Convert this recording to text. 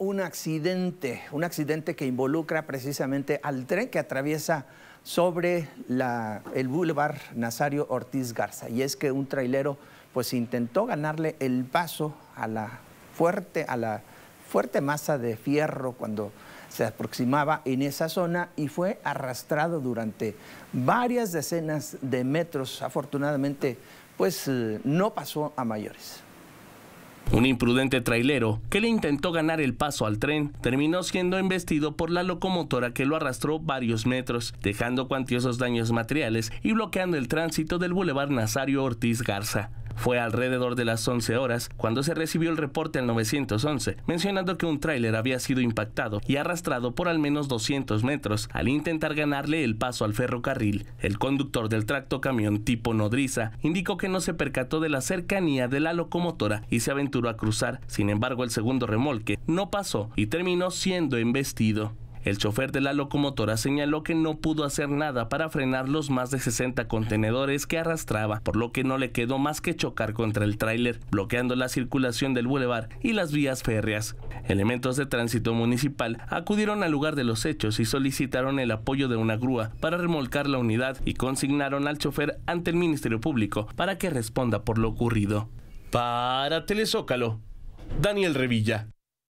un accidente, un accidente que involucra precisamente al tren que atraviesa sobre la, el Boulevard Nazario Ortiz Garza. Y es que un trailero pues intentó ganarle el paso a la fuerte, a la fuerte masa de fierro cuando se aproximaba en esa zona y fue arrastrado durante varias decenas de metros. Afortunadamente, pues eh, no pasó a mayores. Un imprudente trailero que le intentó ganar el paso al tren terminó siendo embestido por la locomotora que lo arrastró varios metros, dejando cuantiosos daños materiales y bloqueando el tránsito del Boulevard Nazario Ortiz Garza. Fue alrededor de las 11 horas cuando se recibió el reporte al 911, mencionando que un tráiler había sido impactado y arrastrado por al menos 200 metros al intentar ganarle el paso al ferrocarril. El conductor del tracto camión tipo nodriza indicó que no se percató de la cercanía de la locomotora y se aventuró a cruzar. Sin embargo, el segundo remolque no pasó y terminó siendo embestido. El chofer de la locomotora señaló que no pudo hacer nada para frenar los más de 60 contenedores que arrastraba, por lo que no le quedó más que chocar contra el tráiler, bloqueando la circulación del bulevar y las vías férreas. Elementos de tránsito municipal acudieron al lugar de los hechos y solicitaron el apoyo de una grúa para remolcar la unidad y consignaron al chofer ante el Ministerio Público para que responda por lo ocurrido. Para Telezócalo, Daniel Revilla.